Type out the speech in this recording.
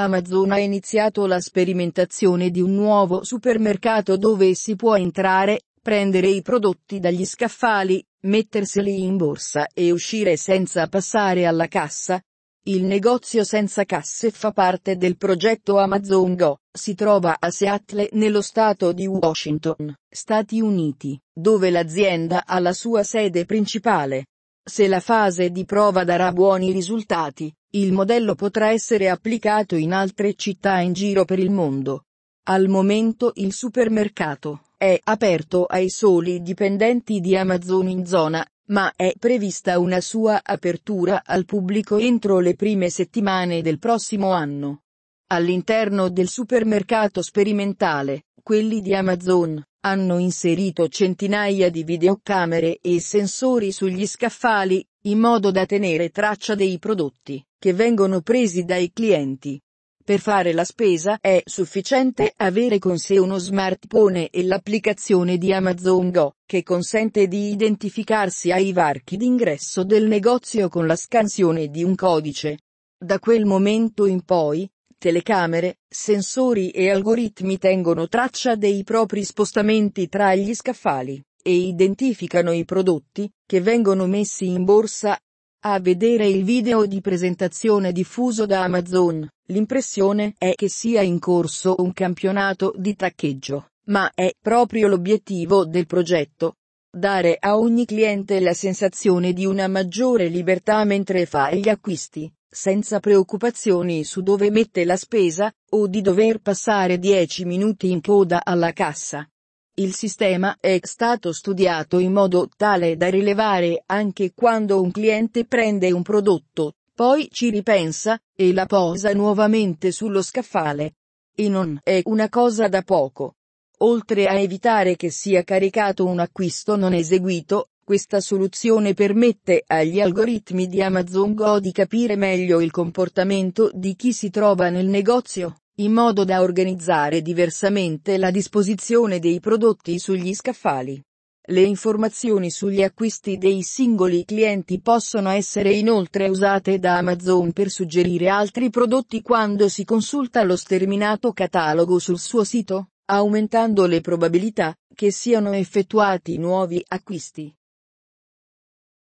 Amazon ha iniziato la sperimentazione di un nuovo supermercato dove si può entrare, prendere i prodotti dagli scaffali, metterseli in borsa e uscire senza passare alla cassa. Il negozio senza casse fa parte del progetto Amazon Go, si trova a Seattle nello stato di Washington, Stati Uniti, dove l'azienda ha la sua sede principale. Se la fase di prova darà buoni risultati, il modello potrà essere applicato in altre città in giro per il mondo. Al momento il supermercato è aperto ai soli dipendenti di Amazon in zona, ma è prevista una sua apertura al pubblico entro le prime settimane del prossimo anno. All'interno del supermercato sperimentale, quelli di Amazon hanno inserito centinaia di videocamere e sensori sugli scaffali, in modo da tenere traccia dei prodotti che vengono presi dai clienti. Per fare la spesa è sufficiente avere con sé uno smartphone e l'applicazione di Amazon Go, che consente di identificarsi ai varchi d'ingresso del negozio con la scansione di un codice. Da quel momento in poi, telecamere, sensori e algoritmi tengono traccia dei propri spostamenti tra gli scaffali e identificano i prodotti che vengono messi in borsa a vedere il video di presentazione diffuso da Amazon, l'impressione è che sia in corso un campionato di taccheggio, ma è proprio l'obiettivo del progetto. Dare a ogni cliente la sensazione di una maggiore libertà mentre fa gli acquisti, senza preoccupazioni su dove mette la spesa, o di dover passare 10 minuti in coda alla cassa. Il sistema è stato studiato in modo tale da rilevare anche quando un cliente prende un prodotto, poi ci ripensa, e la posa nuovamente sullo scaffale. E non è una cosa da poco. Oltre a evitare che sia caricato un acquisto non eseguito, questa soluzione permette agli algoritmi di Amazon Go di capire meglio il comportamento di chi si trova nel negozio in modo da organizzare diversamente la disposizione dei prodotti sugli scaffali. Le informazioni sugli acquisti dei singoli clienti possono essere inoltre usate da Amazon per suggerire altri prodotti quando si consulta lo sterminato catalogo sul suo sito, aumentando le probabilità che siano effettuati nuovi acquisti.